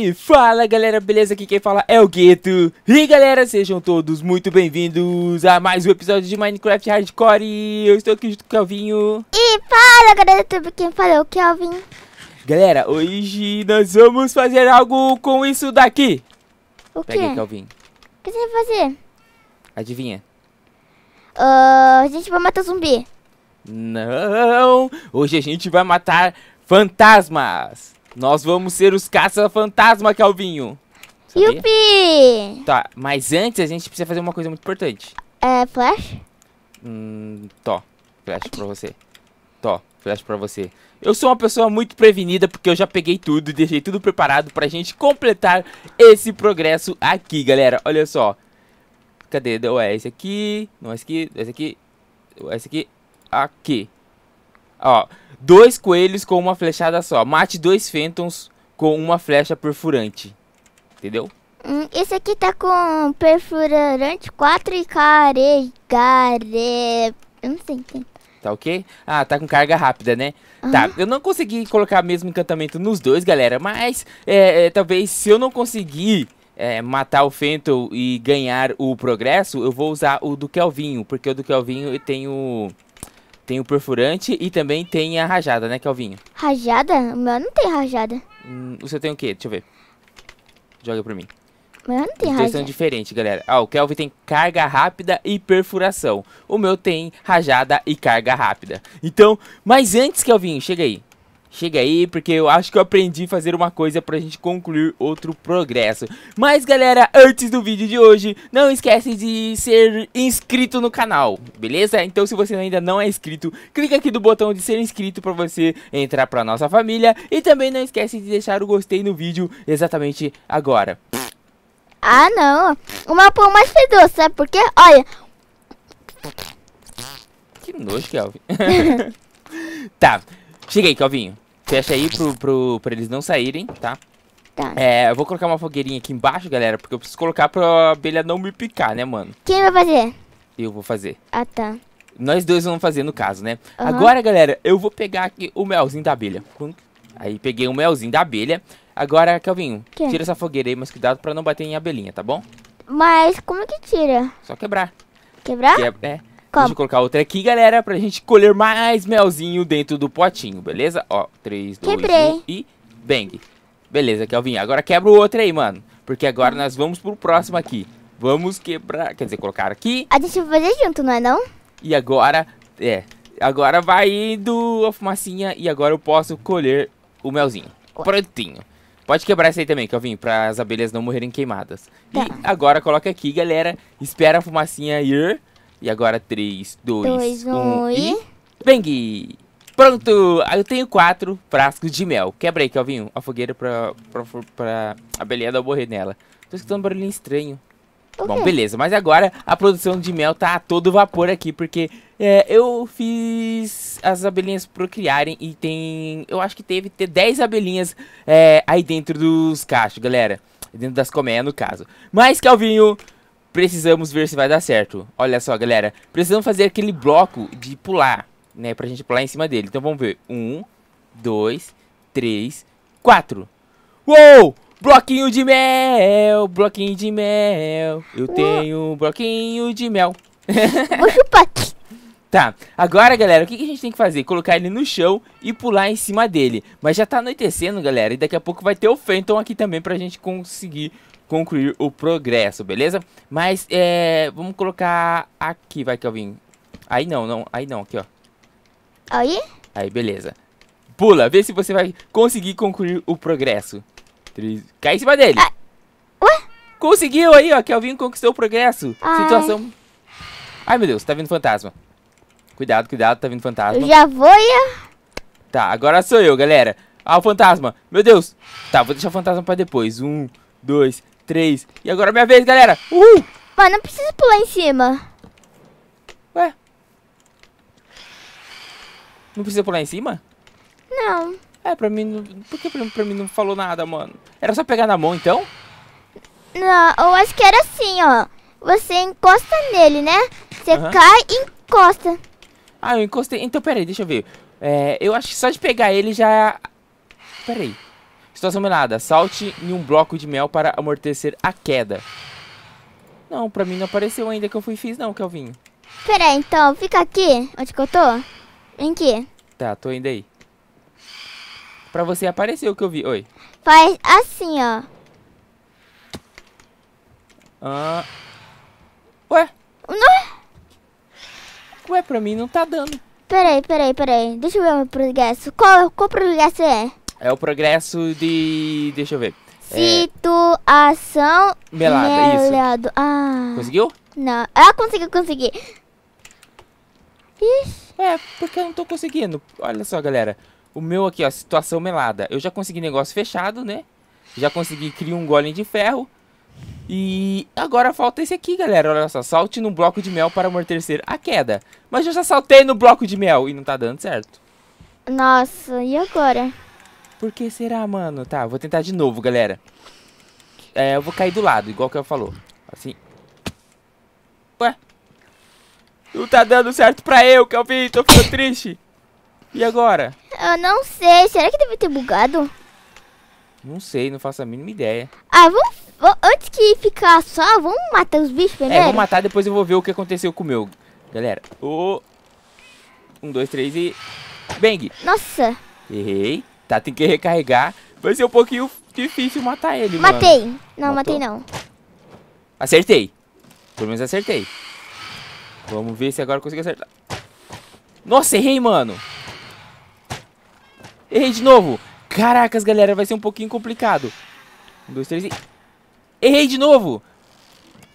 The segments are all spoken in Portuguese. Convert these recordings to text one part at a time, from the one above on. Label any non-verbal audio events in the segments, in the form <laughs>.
E fala galera, beleza? Aqui quem fala é o Gueto E galera, sejam todos muito bem-vindos a mais um episódio de Minecraft Hardcore Eu estou aqui junto com o Kelvinho E fala galera do YouTube, quem fala é o Kelvin. Galera, hoje nós vamos fazer algo com isso daqui O quê? Pega aí, O que você vai fazer? Adivinha uh, A gente vai matar zumbi Não, hoje a gente vai matar fantasmas nós vamos ser os caça-fantasma, Calvinho. Sabia? Yupi! Tá, mas antes a gente precisa fazer uma coisa muito importante. É, flash? Hum, tô. Flash Aqui. pra você. Tô. flash pra você. Eu sou uma pessoa muito prevenida porque eu já peguei tudo e deixei tudo preparado pra gente completar esse progresso aqui, galera. Olha só. Cadê? Não esse aqui, não é esse aqui, esse aqui, esse aqui, aqui. Ó, dois coelhos com uma flechada só. Mate dois Fentons com uma flecha perfurante. Entendeu? Hum, esse aqui tá com perfurante 4 e care... care... Eu não sei Tá ok? Ah, tá com carga rápida, né? Uhum. Tá, eu não consegui colocar mesmo encantamento nos dois, galera. Mas, é, é, talvez, se eu não conseguir é, matar o Fento e ganhar o progresso, eu vou usar o do Kelvinho. Porque o do Kelvinho eu tenho tem o perfurante e também tem a rajada, né, Calvinho? Rajada? O meu não tem rajada. Hum, o seu tem o quê? Deixa eu ver. Joga pra mim. O meu não tem rajada. são diferentes, galera. Ah, o Kelvin tem carga rápida e perfuração. O meu tem rajada e carga rápida. Então, mas antes, Kelvinho, chega aí. Chega aí, porque eu acho que eu aprendi a fazer uma coisa pra gente concluir outro progresso. Mas galera, antes do vídeo de hoje, não esquece de ser inscrito no canal, beleza? Então se você ainda não é inscrito, clica aqui no botão de ser inscrito pra você entrar pra nossa família. E também não esquece de deixar o gostei no vídeo exatamente agora. Ah não, o meu mais fedor, sabe por quê? Olha... Que nojo, Kelvin. <laughs> tá, Chega aí, Calvinho. Fecha aí pro, pro, pra eles não saírem, tá? Tá. É, eu vou colocar uma fogueirinha aqui embaixo, galera, porque eu preciso colocar pra abelha não me picar, né, mano? Quem vai fazer? Eu vou fazer. Ah, tá. Nós dois vamos fazer, no caso, né? Uhum. Agora, galera, eu vou pegar aqui o melzinho da abelha. Aí peguei o melzinho da abelha. Agora, Calvinho, que? tira essa fogueira aí, mas cuidado pra não bater em abelhinha, tá bom? Mas como que tira? Só quebrar. Quebrar? é. Deixa eu colocar outra aqui, galera, pra gente colher mais melzinho dentro do potinho, beleza? Ó, 3, 2, Quebrei. 1 e bang. Beleza, Kelvin, agora quebra o outro aí, mano. Porque agora nós vamos pro próximo aqui. Vamos quebrar, quer dizer, colocar aqui. A gente vai fazer junto, não é não? E agora, é, agora vai indo a fumacinha e agora eu posso colher o melzinho. Ué. Prontinho. Pode quebrar esse aí também, Kelvin, para as abelhas não morrerem queimadas. Tá. E agora coloca aqui, galera. Espera a fumacinha ir e agora 3, 2, 1 e... Bang! Pronto! Eu tenho quatro frascos de mel. Quebra aí, Kelvinho. A fogueira pra, pra, pra abelhada morrer nela. Tô escutando um barulhinho estranho. Bom, beleza. Mas agora a produção de mel tá a todo vapor aqui, porque é, eu fiz as abelhinhas procriarem e tem... Eu acho que teve ter 10 abelhinhas é, aí dentro dos cachos, galera. Dentro das colmeias, no caso. Mas, Calvinho, precisamos ver se vai dar certo. Olha só, galera. Precisamos fazer aquele bloco de pular, né? Pra gente pular em cima dele. Então vamos ver. Um, dois, três, quatro. Uou! Bloquinho de mel, bloquinho de mel. Eu Uou. tenho um bloquinho de mel. <laughs> Vou chupar aqui. Tá, agora galera, o que, a gente tem que fazer? Colocar ele no chão e pular em cima dele Mas já tá anoitecendo galera, e daqui a pouco vai ter o Phantom aqui também pra gente conseguir concluir o progresso, beleza? Mas, é, vamos colocar aqui, vai, que eu vim. Aí não, não, aí não, aqui, ó. Aí? Aí, beleza. Pula, vê se você vai conseguir concluir o progresso. Cai em cima dele. Ah. Ué? Conseguiu aí, ó, Kelvin conquistou o progresso. Ai. Situação... Ai, meu Deus, tá vindo fantasma. Cuidado, cuidado, tá vindo fantasma. Eu já vou ia. Tá, agora sou eu, galera. Ah, o fantasma. Meu Deus. Tá, vou deixar o fantasma pra depois. Um, dois, três. E agora é minha vez, galera. Uhul! Mas não precisa pular em cima. Ué? Não precisa pular em cima? Não. É, pra mim... Não... Por que pra, pra mim não falou nada, mano? Era só pegar na mão, então? Não, eu acho que era assim, ó. Você encosta nele, né? Você uhum. cai e encosta. Ah, eu encostei. Então, peraí, deixa eu ver. É, eu acho que só de pegar ele já... Peraí. Situação melada. Salte em um bloco de mel para amortecer a queda. Não, pra mim não apareceu ainda que eu fui fiz não, Kelvinho. Pera então. Fica aqui, onde que eu tô. Vem aqui. Tá, tô indo aí. Pra você apareceu o que eu vi. Oi. Faz assim, ó. Ah. Ué? Não. Ué, pra mim não tá dando. Peraí, peraí, peraí. Deixa eu ver o meu progresso. Qual, qual progresso é? É o progresso de. Deixa eu ver. É, situação. É... Melada, melado. isso. Ah. Conseguiu? Não. Ah, consegui, consegui. Ixi. É, porque eu não tô conseguindo. Olha só, galera. O meu aqui, ó, situação melada. Eu já consegui negócio fechado, né? Já consegui criar um golem de ferro. E agora falta esse aqui, galera. Olha só, salte no bloco de mel para amortecer a queda. Mas eu já saltei no bloco de mel e não tá dando certo. Nossa, e agora? Por que será, mano? Tá, vou tentar de novo, galera. É, eu vou cair do lado, igual que eu falou. Assim. Ué? Não tá dando certo pra eu, que eu vi Tô ficando triste. E agora? Eu não sei. Será que deve ter bugado? Não sei, não faço a mínima ideia. Ah, vamos... Antes que ficar só, vamos matar os bichos é, primeiro? É, vamos matar, depois eu vou ver o que aconteceu com o meu. Galera, o... Um, dois, três e... Bang! Nossa! Errei. Tá, tem que recarregar. Vai ser um pouquinho difícil matar ele, matei. mano. Matei. Não, Matou. matei não. Acertei. Pelo menos acertei. Vamos ver se agora eu consigo acertar. Nossa, errei, mano. Errei de novo. Caracas, galera, vai ser um pouquinho complicado. Um, dois, três e... Errei de novo.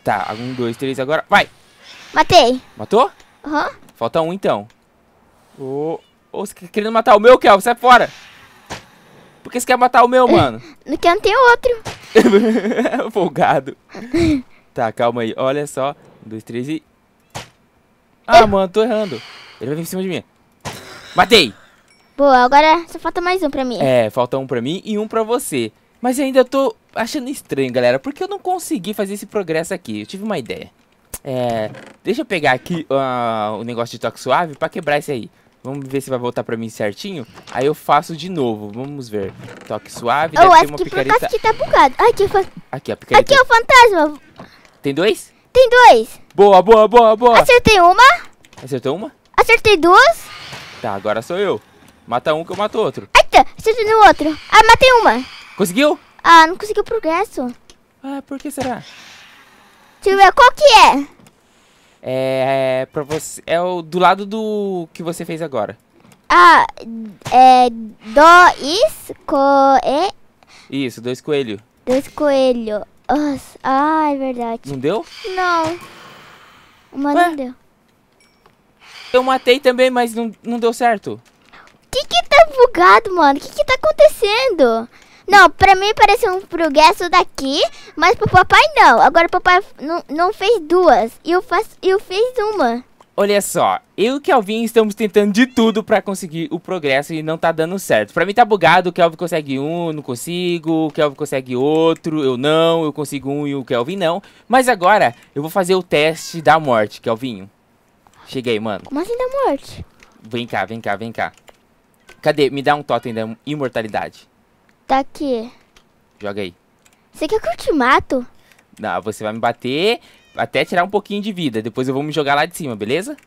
Tá, um, dois, três, agora. Vai. Matei. Matou? Aham. Uhum. Falta um, então. Ô, oh, oh, você tá querendo matar o meu, Kel? Sai fora que você quer matar o meu, mano? <laughs> Não não tem outro. <laughs> Folgado. Tá, calma aí. Olha só. Um, dois, três e... Ah, eu... É. mano, tô errando. Ele vai vir em cima de mim. Matei! Boa, agora só falta mais um pra mim. É, falta um pra mim e um pra você. Mas ainda tô achando estranho, galera, porque eu não consegui fazer esse progresso aqui. Eu tive uma ideia. É, deixa eu pegar aqui ah, o uh, negócio de toque suave pra quebrar isso aí. Vamos ver se vai voltar pra mim certinho. Aí eu faço de novo. Vamos ver. Toque suave. Eu acho que picareta... por que tá bugado. Aqui, fa... aqui, a picareta. Aqui é o fantasma. Tem dois? Tem dois. Boa, boa, boa, boa. Acertei uma. Acertou uma? Acertei duas. Tá, agora sou eu. Mata um que eu mato outro. Eita, acertei no outro. Ah, matei uma. Conseguiu? Ah, não conseguiu progresso. Ah, por que será? Deixa eu ver, qual que é? É, é, você, é o do lado do que você fez agora. Ah, é dois coelho. Isso, dois coelho. Dois coelho. ah, é verdade. Não deu? Não. Uma Ué? não deu. Eu matei também, mas não, não deu certo. O que que tá bugado, mano? O que que tá acontecendo? Não, pra mim pareceu um progresso daqui, mas pro papai não. Agora o papai não, fez duas e eu, fiz eu uma. Olha só, eu e o Kelvin estamos tentando de tudo pra conseguir o progresso e não tá dando certo. Pra mim tá bugado, o Kelvin consegue um, não consigo, o Kelvin consegue outro, eu não, eu consigo um e o Kelvin não. Mas agora eu vou fazer o teste da morte, Kelvinho. Cheguei, mano. Como assim da morte? Vem cá, vem cá, vem cá. Cadê? Me dá um totem da imortalidade. Tá aqui. Joga aí. Você quer que eu te mato? Não, você vai me bater até tirar um pouquinho de vida. Depois eu vou me jogar lá de cima, beleza?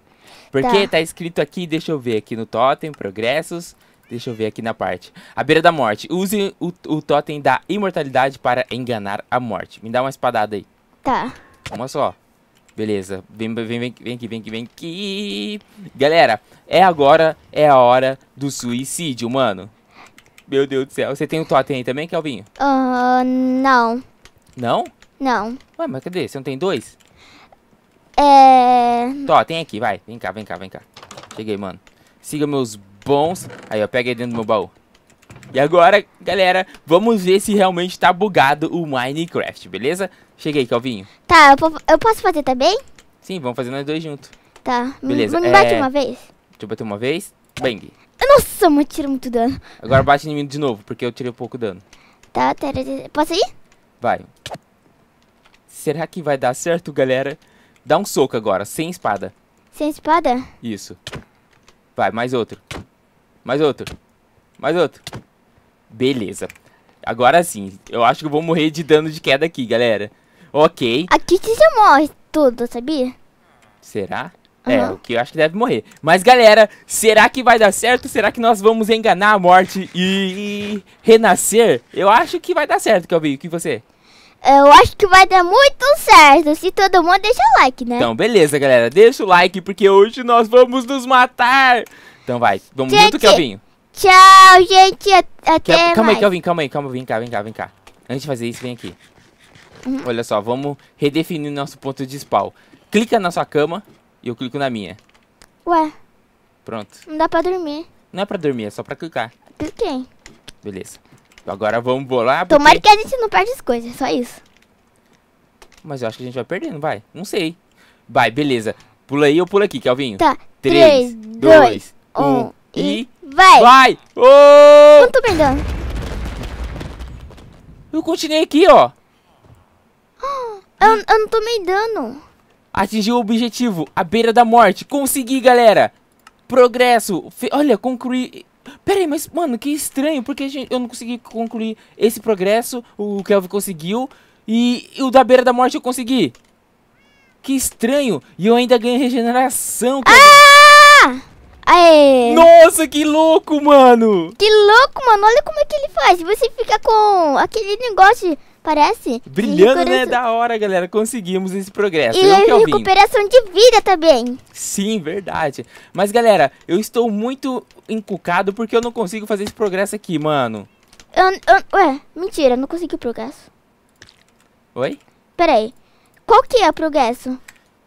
Porque tá, tá escrito aqui, deixa eu ver aqui no totem, progressos. Deixa eu ver aqui na parte. A beira da morte. Use o, o totem da imortalidade para enganar a morte. Me dá uma espadada aí. Tá. Uma só. Beleza. Vem, vem, vem, vem aqui, vem aqui, vem aqui. Galera, é agora, é a hora do suicídio, mano. Meu Deus do céu. Você tem o totem aí também, Kelvinho? Uh, não. Não? Não. Ué, mas cadê? Você não tem dois? É... Totem aqui, vai. Vem cá, vem cá, vem cá. Cheguei, mano. Siga meus bons... Aí, ó, pega aí dentro do meu baú. E agora, galera, vamos ver se realmente tá bugado o Minecraft, beleza? Cheguei, Calvinho. Tá, eu, eu posso fazer também? Sim, vamos fazer nós dois juntos. Tá. Beleza. Vamos é... bater uma vez? Deixa eu bater uma vez. Bang. Nossa, mas tira muito dano. Agora bate em mim de novo, porque eu tirei pouco dano. Tá, tá, tera. Tá, tá. Posso ir? Vai. Será que vai dar certo, galera? Dá um soco agora, sem espada. Sem espada? Isso. Vai, mais outro. Mais outro. Mais outro. Beleza. Agora sim, eu acho que eu vou morrer de dano de queda aqui, galera. Ok. Aqui você morre tudo, sabia? Será? É, o que eu acho que deve morrer. Mas galera, será que vai dar certo? Será que nós vamos enganar a morte e, e renascer? Eu acho que vai dar certo, Calvi. O que você? Eu acho que vai dar muito certo se todo mundo deixar o like, né? Então, beleza, galera. Deixa o like porque hoje nós vamos nos matar. Então vai, vamos gente, junto, Kelvinho. Tchau, gente. Até mais. Calma aí, Kelvin, calma aí, calma. Vem cá, vem cá, vem cá. Antes de fazer isso, vem aqui. Uhum. Olha só, vamos redefinir nosso ponto de spawn. Clica na sua cama. E eu clico na minha. Ué. Pronto. Não dá pra dormir. Não é pra dormir, é só pra clicar. Cliquei. Beleza. Então agora vamos bolar. Porque... Tomara que a gente não perde as coisas, só isso. Mas eu acho que a gente vai perdendo, vai. Não sei. Vai, beleza. Pula aí ou pula aqui, Kelvinho? Tá. 3, 2, 1 e... Vai! Vai! Oh! Não tô Eu continuei aqui, ó. <gasps> Eu, eu não tomei dano. Atingiu o objetivo, a beira da morte. Consegui, galera. Progresso. Fe Olha, concluí... Pera aí, mas, mano, que estranho. Porque gente, eu não consegui concluir esse progresso. O Kelvin conseguiu. E, e o da beira da morte eu consegui. Que estranho. E eu ainda ganhei regeneração. Ah! Aê. Nossa, que louco, mano! Que louco, mano! Olha como é que ele faz. Você fica com aquele negócio Parece. Brilhando, né? Da hora, galera. Conseguimos esse progresso. E eu é recuperação de vida também. Sim, verdade. Mas, galera, eu estou muito encucado porque eu não consigo fazer esse progresso aqui, mano. Eu, eu, ué, mentira, não consegui o progresso. Oi? peraí Qual que é o progresso?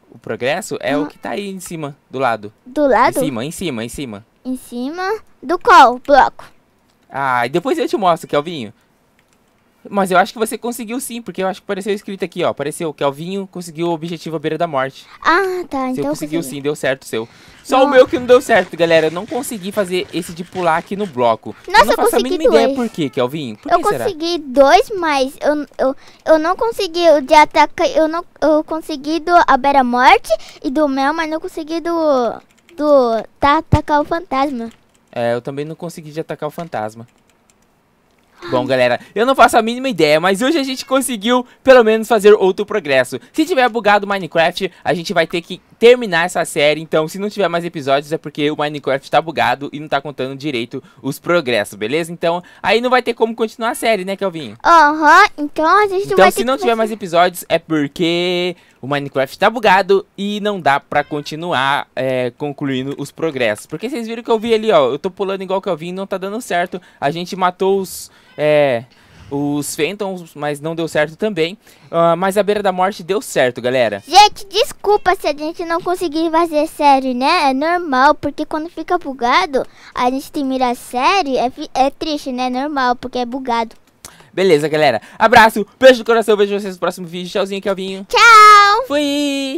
O progresso é uhum. o que tá aí em cima, do lado. Do lado? Em cima, em cima, em cima. Em cima do qual bloco? Ah, e depois eu te mostro, Kelvinho. Mas eu acho que você conseguiu sim, porque eu acho que apareceu escrito aqui, ó. Apareceu que Alvinho conseguiu o objetivo à beira da morte. Ah, tá. então conseguiu consegui. sim, deu certo seu. Só o meu que não deu certo, galera. Eu não consegui fazer esse de pular aqui no bloco. Nossa, eu não eu faço a mínima dois. ideia por quê, Kelvin. Por eu consegui será? dois, mas eu, eu, eu não consegui o de ataque. Eu não eu consegui do a beira morte e do mel, mas não consegui do. do. Tá, atacar o fantasma. É, eu também não consegui de atacar o fantasma. Bom, galera, eu não faço a mínima ideia, mas hoje a gente conseguiu, pelo menos, fazer outro progresso. Se tiver bugado o Minecraft, a gente vai ter que terminar essa série. Então, se não tiver mais episódios, é porque o Minecraft tá bugado e não tá contando direito os progressos, beleza? Então, aí não vai ter como continuar a série, né, Kelvin? Aham, uhum, então a gente então, vai Então, se não tiver mais episódios, é porque o Minecraft tá bugado e não dá pra continuar é, concluindo os progressos. Porque vocês viram que eu vi ali, ó, eu tô pulando igual que eu vi e não tá dando certo. A gente matou os... É os Phantoms, mas não deu certo também. Uh, mas a Beira da Morte deu certo, galera. Gente, desculpa se a gente não conseguir fazer série, né? É normal, porque quando fica bugado, a gente tem mira série, é, é triste, né? É normal, porque é bugado. Beleza, galera. Abraço, beijo do coração, vejo vocês no próximo vídeo. Tchauzinho, Kelvinho. Tchau! Fui!